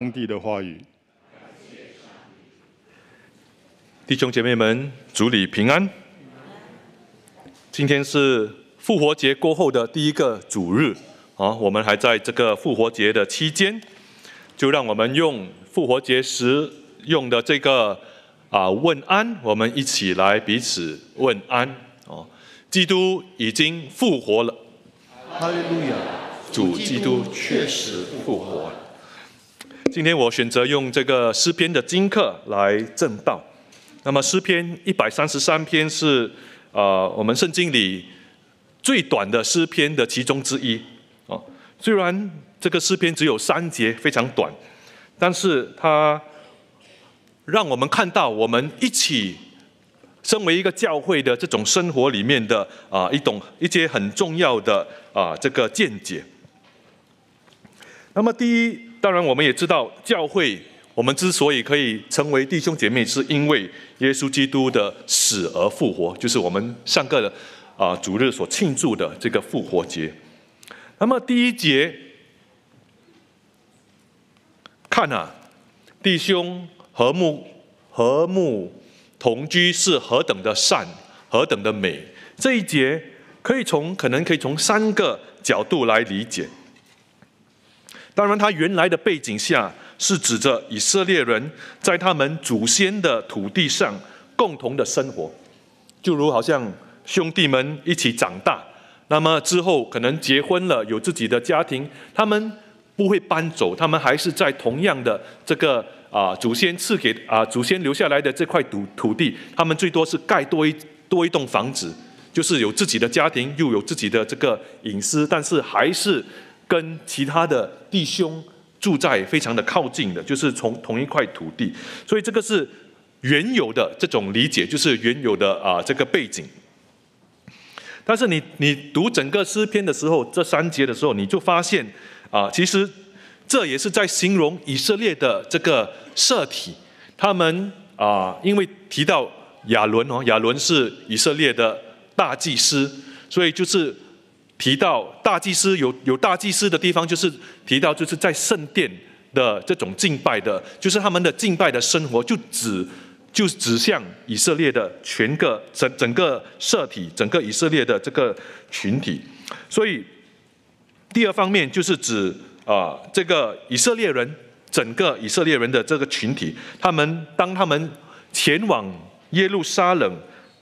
上帝的话语，弟兄姐妹们，主里平安。今天是复活节过后的第一个主日啊，我们还在这个复活节的期间，就让我们用复活节时用的这个啊问安，我们一起来彼此问安哦。基督已经复活了，哈利路亚！主基督确实复活。了。今天我选择用这个诗篇的经课来正道。那么诗篇一百三十三篇是呃我们圣经里最短的诗篇的其中之一啊。虽然这个诗篇只有三节，非常短，但是它让我们看到我们一起身为一个教会的这种生活里面的啊一种一些很重要的啊这个见解。那么第一。当然，我们也知道教会，我们之所以可以成为弟兄姐妹，是因为耶稣基督的死而复活，就是我们上个啊主日所庆祝的这个复活节。那么第一节，看啊，弟兄和睦和睦同居是何等的善，何等的美。这一节可以从可能可以从三个角度来理解。当然，他原来的背景下是指着以色列人在他们祖先的土地上共同的生活，就如好像兄弟们一起长大，那么之后可能结婚了，有自己的家庭，他们不会搬走，他们还是在同样的这个啊祖先赐给啊祖先留下来的这块土土地，他们最多是盖多一多一栋房子，就是有自己的家庭，又有自己的这个隐私，但是还是。跟其他的弟兄住在非常的靠近的，就是从同一块土地，所以这个是原有的这种理解，就是原有的啊这个背景。但是你你读整个诗篇的时候，这三节的时候，你就发现啊，其实这也是在形容以色列的这个社体，他们啊，因为提到亚伦哦，亚伦是以色列的大祭司，所以就是。提到大祭司有有大祭司的地方，就是提到就是在圣殿的这种敬拜的，就是他们的敬拜的生活，就指就指向以色列的全个整整个社体，整个以色列的这个群体。所以，第二方面就是指啊，这个以色列人整个以色列人的这个群体，他们当他们前往耶路撒冷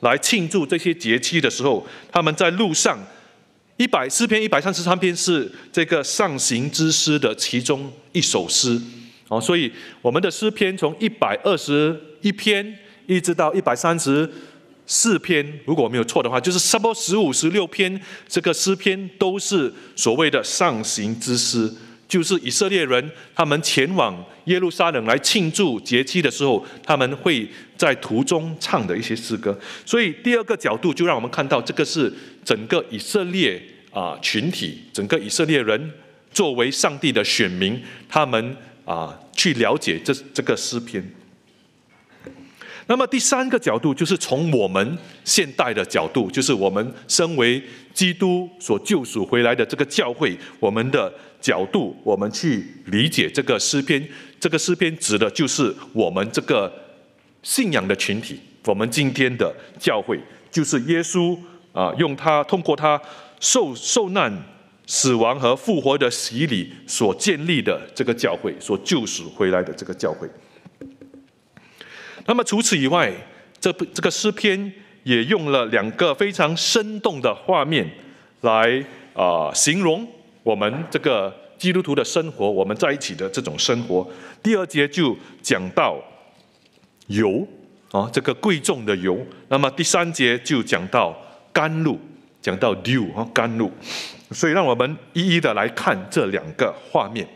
来庆祝这些节期的时候，他们在路上。一百诗篇一百三十三篇是这个上行之诗的其中一首诗，哦，所以我们的诗篇从一百二十一篇一直到一百三十四篇，如果没有错的话，就是差不多十五十六篇这个诗篇都是所谓的上行之诗。就是以色列人，他们前往耶路撒冷来庆祝节期的时候，他们会在途中唱的一些诗歌。所以第二个角度，就让我们看到这个是整个以色列啊群体，整个以色列人作为上帝的选民，他们啊去了解这这个诗篇。那么第三个角度，就是从我们现代的角度，就是我们身为基督所救赎回来的这个教会，我们的。角度，我们去理解这个诗篇。这个诗篇指的就是我们这个信仰的群体。我们今天的教会，就是耶稣啊，用他通过他受受难、死亡和复活的洗礼所建立的这个教会，所救赎回来的这个教会。那么除此以外，这这个诗篇也用了两个非常生动的画面来啊形容。我们这个基督徒的生活，我们在一起的这种生活。第二节就讲到油啊，这个贵重的油。那么第三节就讲到甘露，讲到 dew 啊甘露。所以让我们一一的来看这两个画面。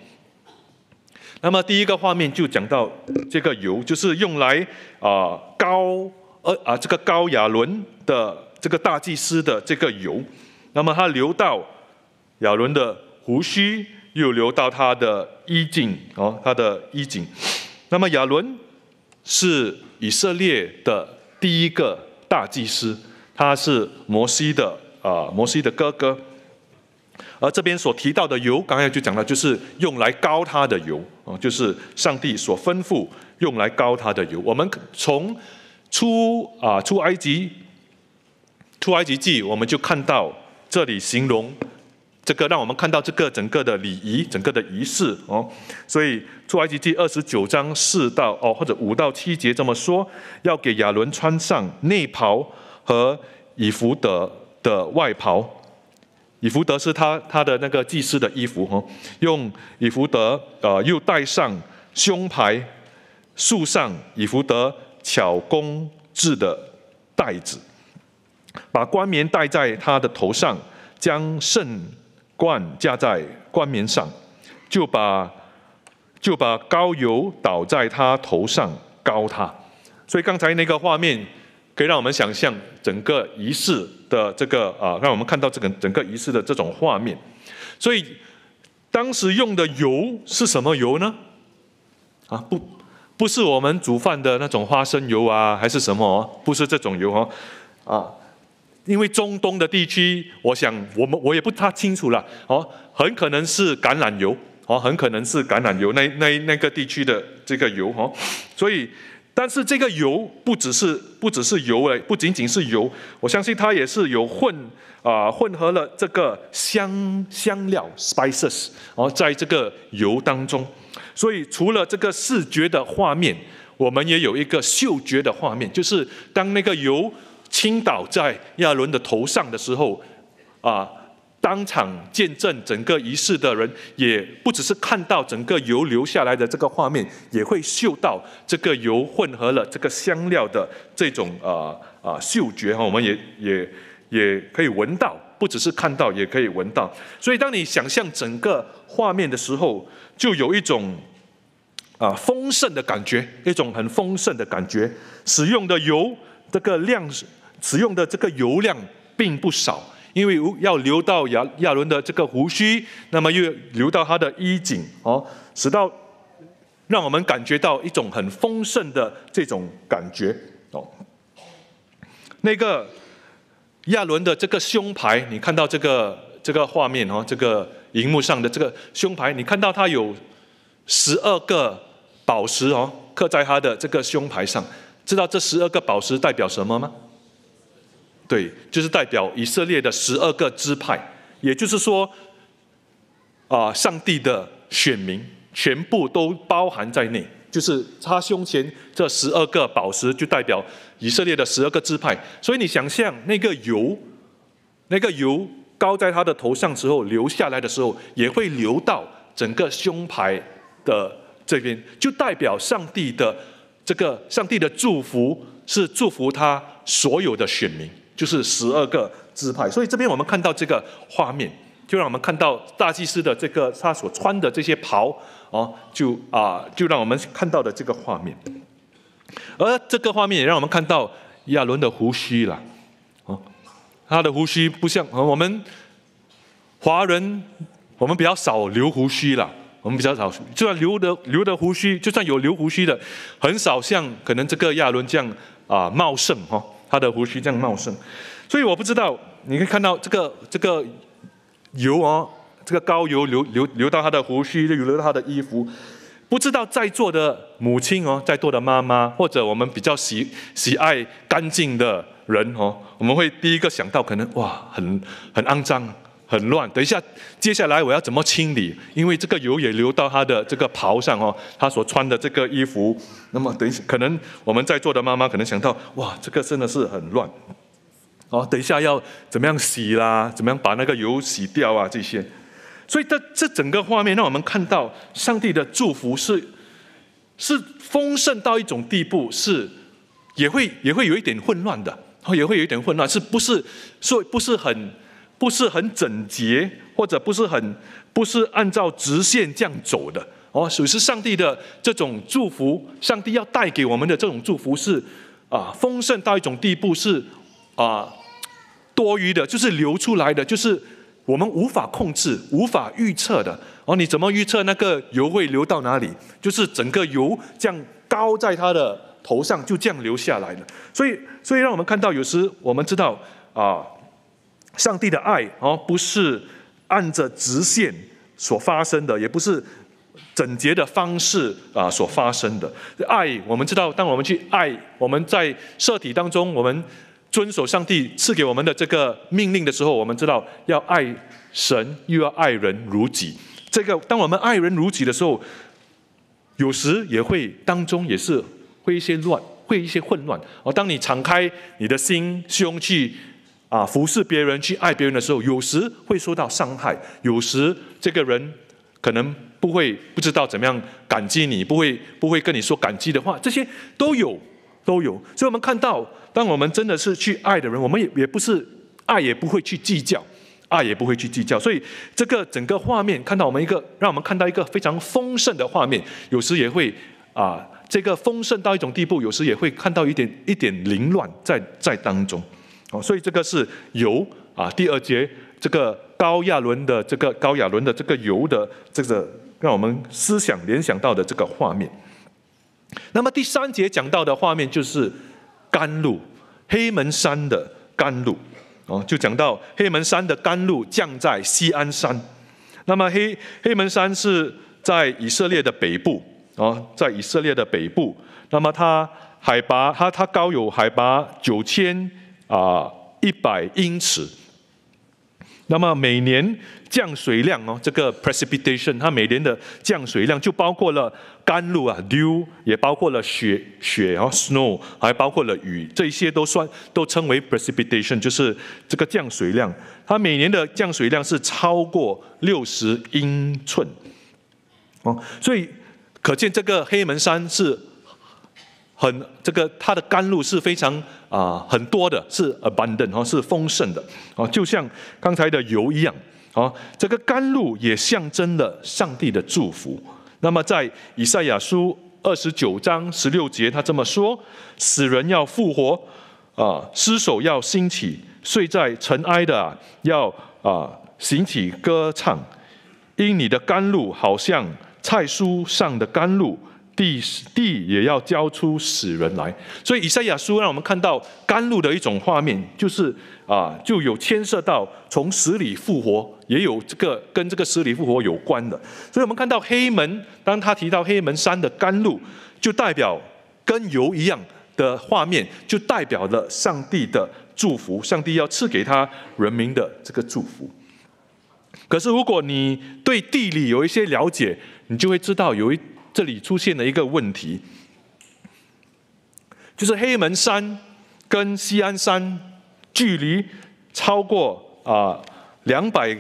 那么第一个画面就讲到这个油，就是用来啊高呃啊这个高雅伦的这个大祭司的这个油，那么它流到。亚伦的胡须又流到他的衣襟哦，他的衣襟。那么亚伦是以色列的第一个大祭司，他是摩西的啊，摩西的哥哥。而这边所提到的油，刚才就讲了，就是用来高他的油啊，就是上帝所吩咐用来高他的油。我们从出啊出埃及出埃及记，我们就看到这里形容。这个让我们看到这个整个的礼仪，整个的仪式哦。所以出埃及记二十九章四到哦，或者五到七节这么说，要给亚伦穿上内袍和以弗德的外袍。以弗德是他他的那个祭司的衣服哈。用以弗德呃，又戴上胸牌，束上以弗德巧工制的带子，把冠冕戴在他的头上，将圣。冠架在冠冕上，就把就把高油倒在他头上，膏他。所以刚才那个画面，可以让我们想象整个仪式的这个啊，让我们看到这个整个仪式的这种画面。所以当时用的油是什么油呢？啊，不，不是我们煮饭的那种花生油啊，还是什么？不是这种油哦，啊。因为中东的地区，我想我们我也不太清楚了哦，很可能是橄榄油哦，很可能是橄榄油那那那个地区的这个油哦，所以但是这个油不只是不只是油诶，不仅仅是油，我相信它也是有混啊混合了这个香香料 spices 哦，在这个油当中，所以除了这个视觉的画面，我们也有一个嗅觉的画面，就是当那个油。倾倒在亚伦的头上的时候，啊，当场见证整个仪式的人，也不只是看到整个油流下来的这个画面，也会嗅到这个油混合了这个香料的这种啊啊嗅觉哈，我们也也也可以闻到，不只是看到，也可以闻到。所以当你想象整个画面的时候，就有一种啊丰盛的感觉，一种很丰盛的感觉。使用的油这个量。使用的这个油量并不少，因为要流到亚亚伦的这个胡须，那么又流到他的衣襟哦，使到让我们感觉到一种很丰盛的这种感觉哦。那个亚伦的这个胸牌，你看到这个这个画面哦，这个荧幕上的这个胸牌，你看到它有十二个宝石哦，刻在他的这个胸牌上，知道这十二个宝石代表什么吗？对，就是代表以色列的十二个支派，也就是说，啊，上帝的选民全部都包含在内。就是他胸前这十二个宝石，就代表以色列的十二个支派。所以你想象那个油，那个油高在他的头上之后，流下来的时候，也会流到整个胸牌的这边，就代表上帝的这个上帝的祝福，是祝福他所有的选民。就是十二个支派，所以这边我们看到这个画面，就让我们看到大祭司的这个他所穿的这些袍，哦，就啊，就让我们看到的这个画面。而这个画面也让我们看到亚伦的胡须了，哦，他的胡须不像我们华人，我们比较少留胡须了，我们比较少，就算留的留的胡须，就算有留胡须的，很少像可能这个亚伦这样啊茂盛哈。他的胡须这样茂盛，所以我不知道，你可以看到这个这个油哦，这个高油流流流到他的胡须，流到他的衣服，不知道在座的母亲哦，在座的妈妈或者我们比较喜喜爱干净的人哦，我们会第一个想到可能哇，很很肮脏。很乱，等一下，接下来我要怎么清理？因为这个油也流到他的这个袍上哦，他所穿的这个衣服。那么等一下，可能我们在座的妈妈可能想到，哇，这个真的是很乱哦。等一下要怎么样洗啦？怎么样把那个油洗掉啊？这些。所以这这整个画面让我们看到，上帝的祝福是是丰盛到一种地步，是也会也会有一点混乱的，哦，也会有一点混乱，是不是？说不是很。不是很整洁，或者不是很不是按照直线这样走的哦。属于是上帝的这种祝福，上帝要带给我们的这种祝福是，啊，丰盛到一种地步是，啊，多余的就是流出来的，就是我们无法控制、无法预测的哦。你怎么预测那个油会流到哪里？就是整个油这样高在他的头上，就这样流下来了。所以，所以让我们看到，有时我们知道啊。上帝的爱哦，不是按着直线所发生的，也不是整洁的方式啊所发生的。爱，我们知道，当我们去爱，我们在社体当中，我们遵守上帝赐给我们的这个命令的时候，我们知道要爱神，又要爱人如己。这个，当我们爱人如己的时候，有时也会当中也是会一些乱，会一些混乱。而当你敞开你的心胸去。啊，服侍别人去爱别人的时候，有时会受到伤害；有时这个人可能不会不知道怎么样感激你，不会不会跟你说感激的话，这些都有都有。所以我们看到，当我们真的是去爱的人，我们也也不是爱，也不会去计较，爱也不会去计较。所以这个整个画面，看到我们一个，让我们看到一个非常丰盛的画面。有时也会啊，这个丰盛到一种地步，有时也会看到一点一点凌乱在在当中。哦，所以这个是油啊，第二节这个高亚伦的这个高亚伦的这个油的这个，让我们思想联想到的这个画面。那么第三节讲到的画面就是甘露，黑门山的甘露，哦，就讲到黑门山的甘露降在西安山。那么黑黑门山是在以色列的北部啊，在以色列的北部，那么它海拔它它高有海拔九千。啊，一百英尺。那么每年降水量哦，这个 precipitation，它每年的降水量就包括了甘露啊，dew，也包括了雪雪啊，snow，还包括了雨，这些都算都称为 precipitation，就是这个降水量。它每年的降水量是超过六十英寸。哦，所以可见这个黑门山是。很，这个它的甘露是非常啊很多的，是 abundant 哦，是丰盛的啊，就像刚才的油一样啊。这个甘露也象征了上帝的祝福。那么在以赛亚书二十九章十六节，他这么说：死人要复活啊，尸首要兴起，睡在尘埃的啊，要啊，行起歌唱，因你的甘露好像菜蔬上的甘露。地死地也要交出死人来，所以以赛亚书让我们看到甘露的一种画面，就是啊，就有牵涉到从死里复活，也有这个跟这个死里复活有关的。所以，我们看到黑门，当他提到黑门山的甘露，就代表跟油一样的画面，就代表了上帝的祝福，上帝要赐给他人民的这个祝福。可是，如果你对地理有一些了解，你就会知道有一。这里出现了一个问题，就是黑门山跟西安山距离超过啊两百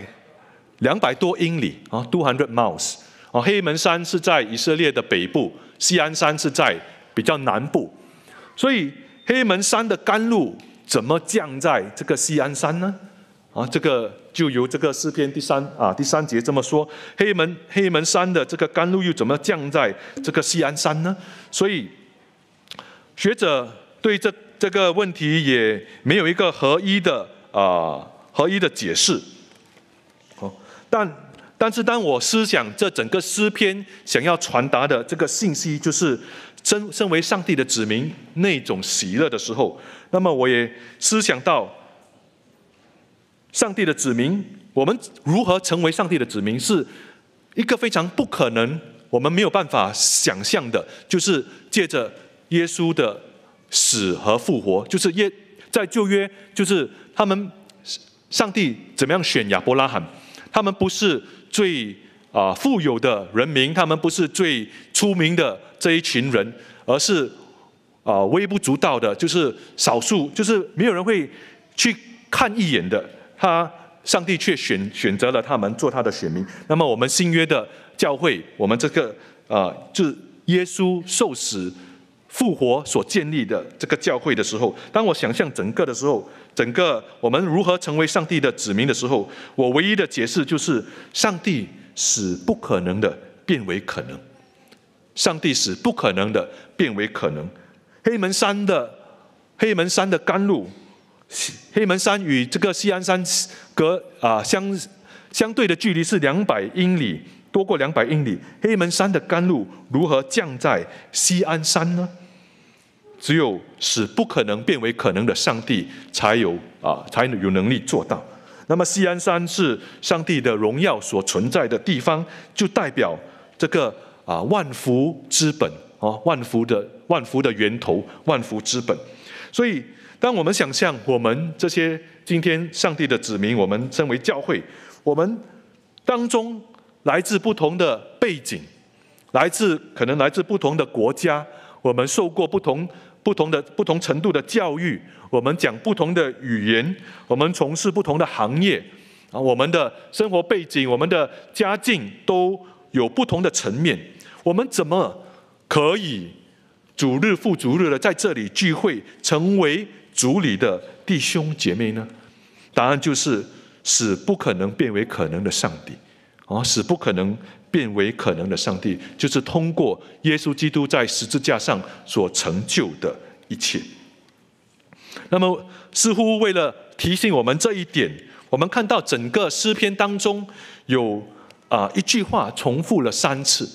两百多英里啊，two hundred miles 啊。黑门山是在以色列的北部，西安山是在比较南部，所以黑门山的甘露怎么降在这个西安山呢？啊，这个。就由这个诗篇第三啊第三节这么说，黑门黑门山的这个甘露又怎么降在这个西安山呢？所以学者对这这个问题也没有一个合一的啊合一的解释。好，但但是当我思想这整个诗篇想要传达的这个信息，就是身身为上帝的子民那种喜乐的时候，那么我也思想到。上帝的子民，我们如何成为上帝的子民，是一个非常不可能，我们没有办法想象的。就是借着耶稣的死和复活，就是耶在旧约，就是他们上帝怎么样选亚伯拉罕，他们不是最啊富有的人民，他们不是最出名的这一群人，而是啊微不足道的，就是少数，就是没有人会去看一眼的。他上帝却选选择了他们做他的选民。那么我们新约的教会，我们这个呃，就是耶稣受死复活所建立的这个教会的时候，当我想象整个的时候，整个我们如何成为上帝的子民的时候，我唯一的解释就是：上帝使不可能的变为可能。上帝使不可能的变为可能。黑门山的黑门山的甘露。黑门山与这个西安山隔啊相相对的距离是两百英里，多过两百英里。黑门山的甘露如何降在西安山呢？只有使不可能变为可能的上帝才有啊，才能有能力做到。那么西安山是上帝的荣耀所存在的地方，就代表这个啊万福之本啊万福的万福的源头，万福之本。所以。当我们想象我们这些今天上帝的子民，我们身为教会，我们当中来自不同的背景，来自可能来自不同的国家，我们受过不同不同的不同程度的教育，我们讲不同的语言，我们从事不同的行业，啊，我们的生活背景、我们的家境都有不同的层面，我们怎么可以逐日复逐日的在这里聚会，成为？主里的弟兄姐妹呢？答案就是使不可能变为可能的上帝啊！使不可能变为可能的上帝，就是通过耶稣基督在十字架上所成就的一切。那么，似乎为了提醒我们这一点，我们看到整个诗篇当中有啊一句话重复了三次。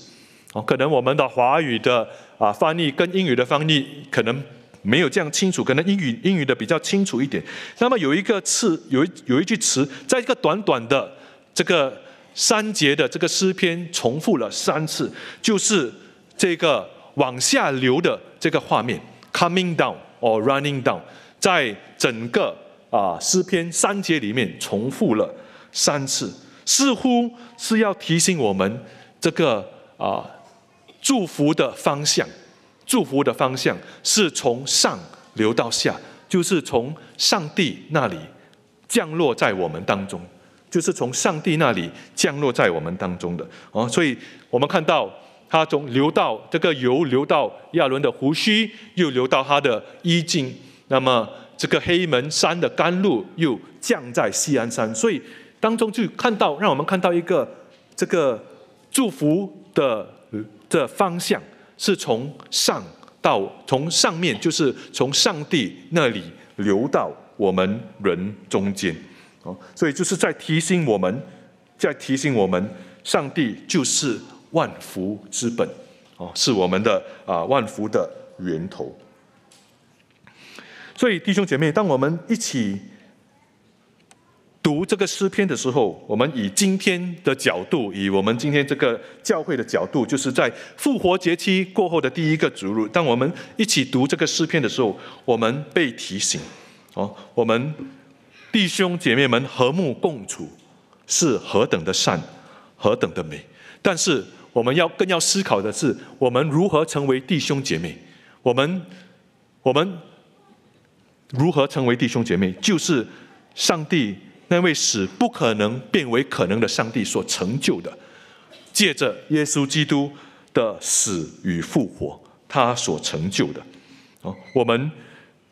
哦，可能我们的华语的啊翻译跟英语的翻译可能。没有这样清楚，可能英语英语的比较清楚一点。那么有一个词，有一有一句词，在一个短短的这个三节的这个诗篇，重复了三次，就是这个往下流的这个画面，coming down or running down，在整个啊诗篇三节里面重复了三次，似乎是要提醒我们这个啊祝福的方向。祝福的方向是从上流到下，就是从上帝那里降落在我们当中，就是从上帝那里降落在我们当中的啊。所以，我们看到它从流到这个油流到亚伦的胡须，又流到他的衣襟。那么，这个黑门山的甘露又降在西安山，所以当中就看到，让我们看到一个这个祝福的的方向。是从上到从上面，就是从上帝那里流到我们人中间，哦，所以就是在提醒我们，在提醒我们，上帝就是万福之本，哦，是我们的啊万福的源头。所以弟兄姐妹，当我们一起。读这个诗篇的时候，我们以今天的角度，以我们今天这个教会的角度，就是在复活节期过后的第一个主日，当我们一起读这个诗篇的时候，我们被提醒：哦，我们弟兄姐妹们和睦共处是何等的善，何等的美。但是我们要更要思考的是，我们如何成为弟兄姐妹？我们，我们如何成为弟兄姐妹？就是上帝。那位使不可能变为可能的，上帝所成就的，借着耶稣基督的死与复活，他所成就的。好，我们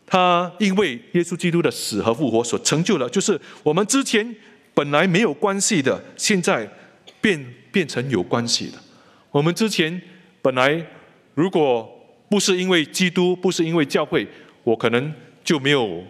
他因为耶稣基督的死和复活所成就的，就是我们之前本来没有关系的，现在变变成有关系的。我们之前本来如果不是因为基督，不是因为教会，我可能就没有。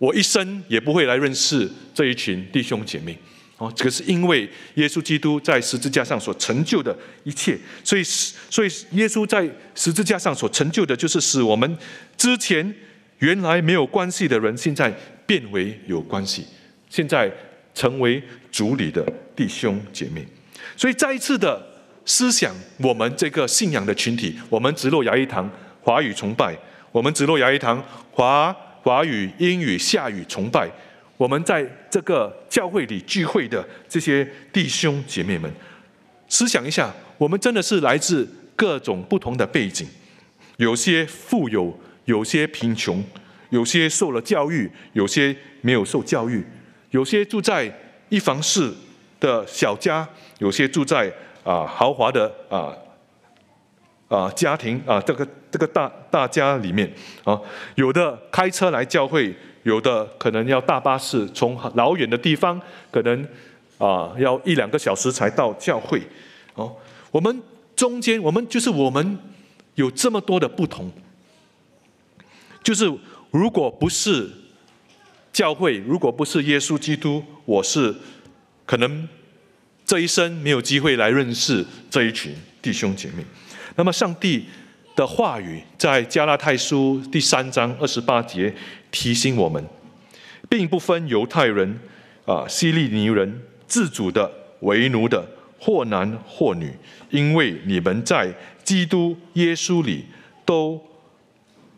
我一生也不会来认识这一群弟兄姐妹，哦，这个是因为耶稣基督在十字架上所成就的一切，所以，所以耶稣在十字架上所成就的，就是使我们之前原来没有关系的人，现在变为有关系，现在成为主里的弟兄姐妹。所以再一次的思想，我们这个信仰的群体，我们植落牙医堂华语崇拜，我们植落牙医堂华。华语、英语、夏语，崇拜我们在这个教会里聚会的这些弟兄姐妹们，思想一下，我们真的是来自各种不同的背景，有些富有，有些贫穷，有些受了教育，有些没有受教育，有些住在一房室的小家，有些住在啊豪华的啊。啊，家庭啊，这个这个大大家里面啊，有的开车来教会，有的可能要大巴士从老远的地方，可能啊，要一两个小时才到教会。哦，我们中间，我们就是我们有这么多的不同，就是如果不是教会，如果不是耶稣基督，我是可能这一生没有机会来认识这一群弟兄姐妹。那么，上帝的话语在加拉太书第三章二十八节提醒我们，并不分犹太人、啊希利尼人、自主的、为奴的，或男或女，因为你们在基督耶稣里都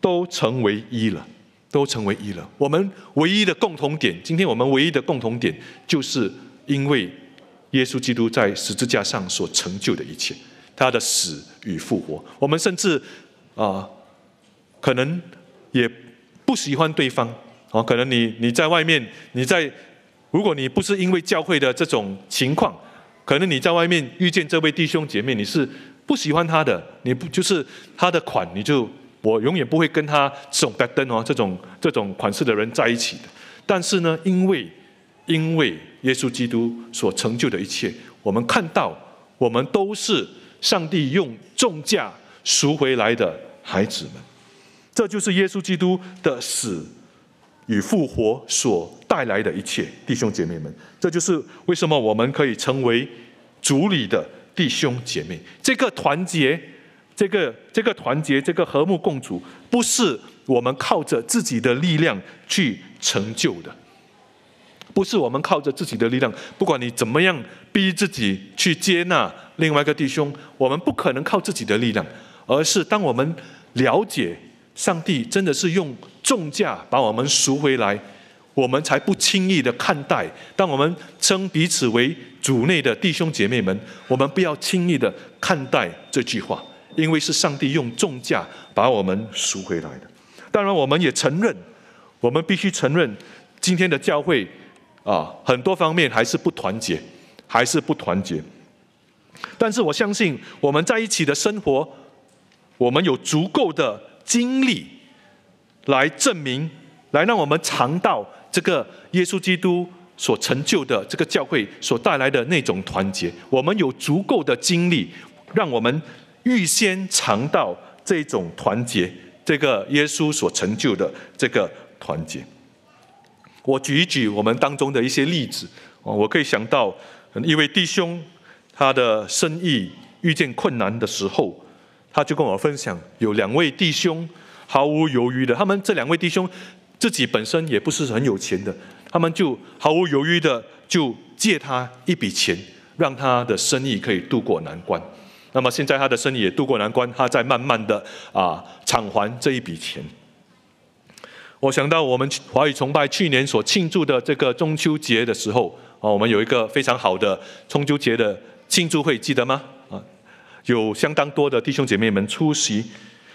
都成为一了，都成为一了。我们唯一的共同点，今天我们唯一的共同点，就是因为耶稣基督在十字架上所成就的一切。他的死与复活，我们甚至啊，可能也不喜欢对方啊。可能你你在外面，你在如果你不是因为教会的这种情况，可能你在外面遇见这位弟兄姐妹，你是不喜欢他的，你不就是他的款，你就我永远不会跟他这种灯哦，这种这种款式的人在一起的。但是呢，因为因为耶稣基督所成就的一切，我们看到我们都是。上帝用重价赎回来的孩子们，这就是耶稣基督的死与复活所带来的一切，弟兄姐妹们，这就是为什么我们可以成为主里的弟兄姐妹。这个团结，这个这个团结，这个和睦共处，不是我们靠着自己的力量去成就的。不是我们靠着自己的力量，不管你怎么样逼自己去接纳另外一个弟兄，我们不可能靠自己的力量，而是当我们了解上帝真的是用重价把我们赎回来，我们才不轻易的看待。当我们称彼此为主内的弟兄姐妹们，我们不要轻易的看待这句话，因为是上帝用重价把我们赎回来的。当然，我们也承认，我们必须承认，今天的教会。啊，很多方面还是不团结，还是不团结。但是我相信，我们在一起的生活，我们有足够的经历来证明，来让我们尝到这个耶稣基督所成就的这个教会所带来的那种团结。我们有足够的经历，让我们预先尝到这种团结，这个耶稣所成就的这个团结。我举一举我们当中的一些例子，哦，我可以想到一位弟兄，他的生意遇见困难的时候，他就跟我分享，有两位弟兄毫无犹豫的，他们这两位弟兄自己本身也不是很有钱的，他们就毫无犹豫的就借他一笔钱，让他的生意可以渡过难关。那么现在他的生意也渡过难关，他在慢慢的啊偿还这一笔钱。我想到我们华语崇拜去年所庆祝的这个中秋节的时候，啊，我们有一个非常好的中秋节的庆祝会，记得吗？啊，有相当多的弟兄姐妹们出席。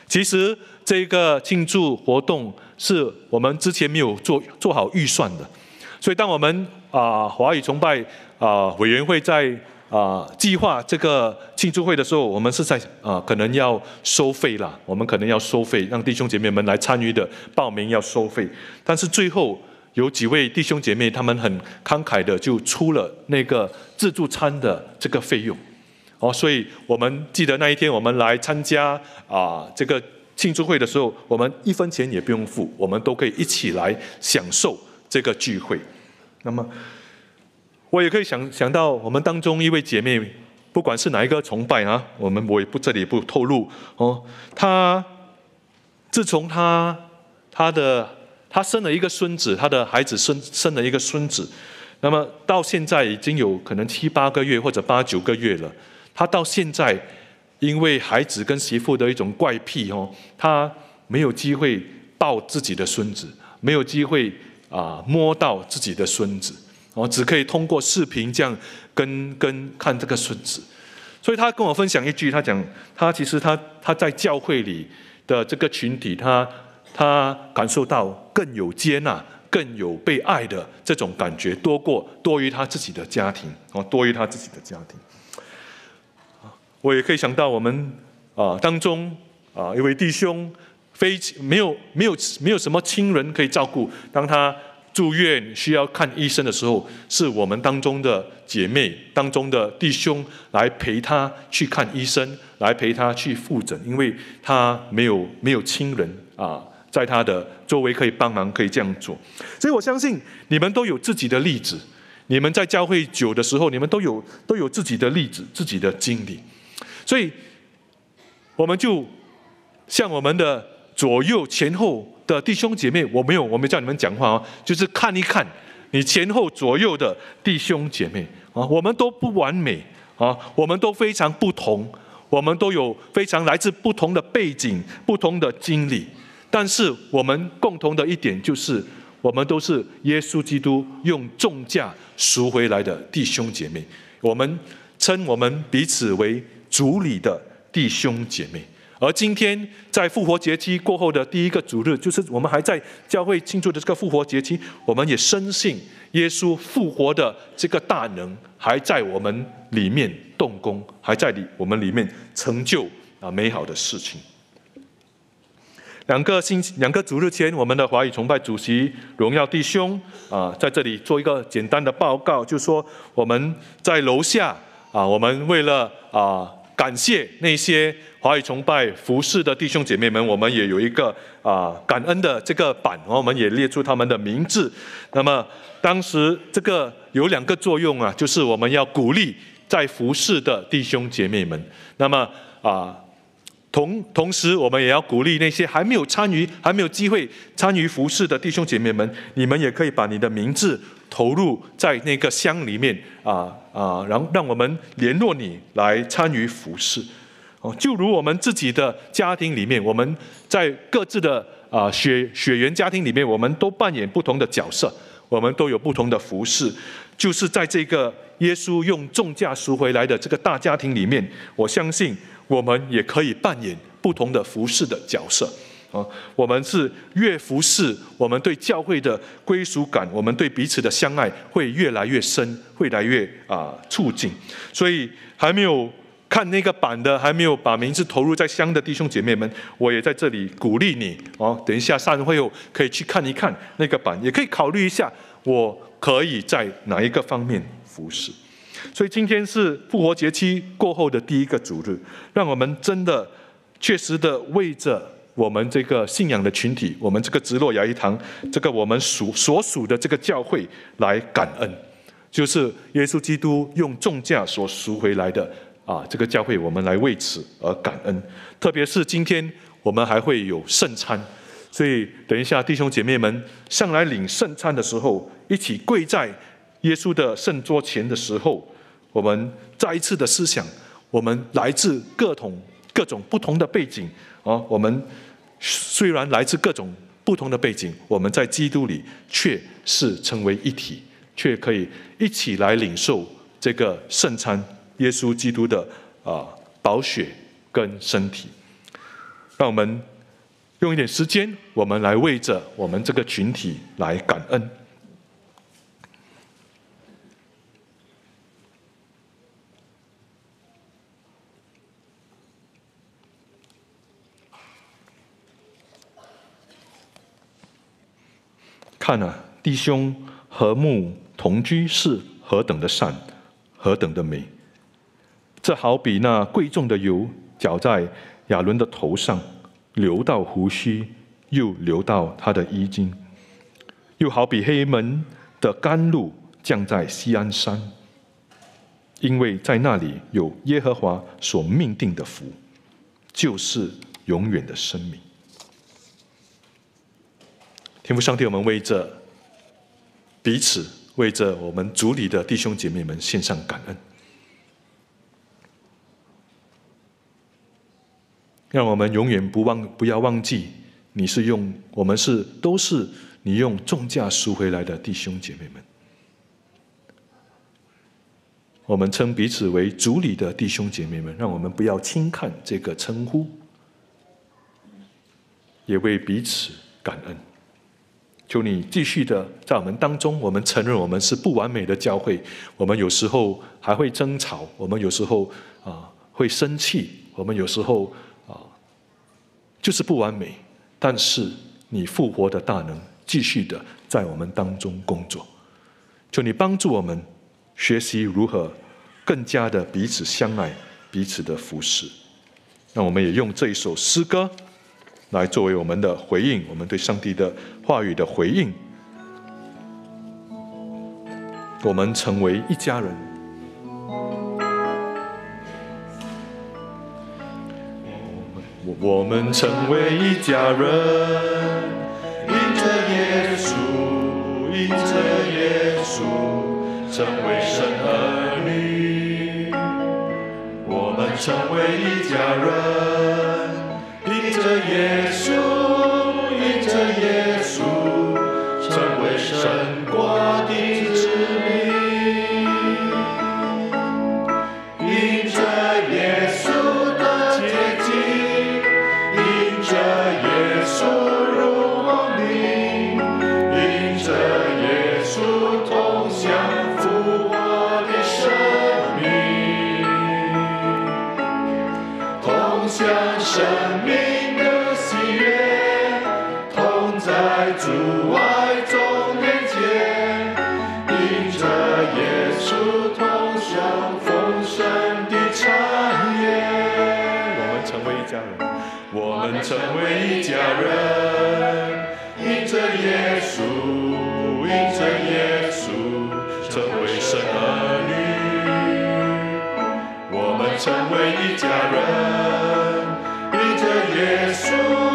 其实这个庆祝活动是我们之前没有做做好预算的，所以当我们啊华语崇拜啊委员会在。啊，计划这个庆祝会的时候，我们是在啊，可能要收费了。我们可能要收费，让弟兄姐妹们来参与的报名要收费。但是最后有几位弟兄姐妹，他们很慷慨的就出了那个自助餐的这个费用。哦，所以我们记得那一天我们来参加啊这个庆祝会的时候，我们一分钱也不用付，我们都可以一起来享受这个聚会。那么。我也可以想想到，我们当中一位姐妹，不管是哪一个崇拜啊，我们我也不这里不透露哦。她自从她她的她生了一个孙子，她的孩子生生了一个孙子，那么到现在已经有可能七八个月或者八九个月了。她到现在因为孩子跟媳妇的一种怪癖哦，她没有机会抱自己的孙子，没有机会啊摸到自己的孙子。我只可以通过视频这样跟跟看这个孙子，所以他跟我分享一句，他讲他其实他他在教会里的这个群体，他他感受到更有接纳、更有被爱的这种感觉，多过多于他自己的家庭，哦，多于他自己的家庭。我也可以想到我们啊当中啊一位弟兄，非没有没有没有什么亲人可以照顾，当他。住院需要看医生的时候，是我们当中的姐妹当中的弟兄来陪他去看医生，来陪他去复诊，因为他没有没有亲人啊，在他的周围可以帮忙，可以这样做。所以我相信你们都有自己的例子，你们在教会久的时候，你们都有都有自己的例子、自己的经历。所以我们就向我们的左右前后。的弟兄姐妹，我没有，我没叫你们讲话哦，就是看一看你前后左右的弟兄姐妹啊。我们都不完美啊，我们都非常不同，我们都有非常来自不同的背景、不同的经历，但是我们共同的一点就是，我们都是耶稣基督用重价赎回来的弟兄姐妹。我们称我们彼此为主里的弟兄姐妹。而今天在复活节期过后的第一个主日，就是我们还在教会庆祝的这个复活节期，我们也深信耶稣复活的这个大能还在我们里面动工，还在里我们里面成就啊美好的事情。两个星期，两个主日前，我们的华语崇拜主席荣耀弟兄啊，在这里做一个简单的报告，就说我们在楼下啊，我们为了啊。感谢那些华语崇拜服饰的弟兄姐妹们，我们也有一个啊感恩的这个版，我们也列出他们的名字。那么当时这个有两个作用啊，就是我们要鼓励在服饰的弟兄姐妹们。那么啊。同同时，我们也要鼓励那些还没有参与、还没有机会参与服饰的弟兄姐妹们，你们也可以把你的名字投入在那个箱里面啊啊！然后让我们联络你来参与服饰。哦，就如我们自己的家庭里面，我们在各自的啊血血缘家庭里面，我们都扮演不同的角色，我们都有不同的服饰，就是在这个耶稣用重价赎回来的这个大家庭里面，我相信。我们也可以扮演不同的服侍的角色，啊，我们是越服侍，我们对教会的归属感，我们对彼此的相爱会越来越深，会越来越啊促进。所以还没有看那个版的，还没有把名字投入在香的弟兄姐妹们，我也在这里鼓励你，哦，等一下散会后可以去看一看那个版，也可以考虑一下，我可以在哪一个方面服侍。所以今天是复活节期过后的第一个主日，让我们真的、确实的为着我们这个信仰的群体，我们这个直落牙医堂，这个我们属所属的这个教会来感恩，就是耶稣基督用重价所赎回来的啊！这个教会我们来为此而感恩。特别是今天我们还会有圣餐，所以等一下弟兄姐妹们上来领圣餐的时候，一起跪在。耶稣的圣桌前的时候，我们再一次的思想，我们来自各种各种不同的背景，啊，我们虽然来自各种不同的背景，我们在基督里却是成为一体，却可以一起来领受这个圣餐，耶稣基督的啊宝血跟身体。让我们用一点时间，我们来为着我们这个群体来感恩。看啊，弟兄和睦同居是何等的善，何等的美！这好比那贵重的油浇在亚伦的头上，流到胡须，又流到他的衣襟；又好比黑门的甘露降在西安山，因为在那里有耶和华所命定的福，就是永远的生命。天父上帝，我们为着彼此，为着我们族里的弟兄姐妹们献上感恩，让我们永远不忘，不要忘记，你是用我们是都是你用重价赎回来的弟兄姐妹们。我们称彼此为族里的弟兄姐妹们，让我们不要轻看这个称呼，也为彼此感恩。求你继续的在我们当中，我们承认我们是不完美的教会，我们有时候还会争吵，我们有时候啊会生气，我们有时候啊就是不完美，但是你复活的大能继续的在我们当中工作。求你帮助我们学习如何更加的彼此相爱、彼此的服侍。那我们也用这一首诗歌。来作为我们的回应，我们对上帝的话语的回应，我们成为一家人。我们成为一家人，迎着耶稣，迎着耶稣，成为神儿女。我们成为一家人。着耶稣。成为一家人，倚着耶稣。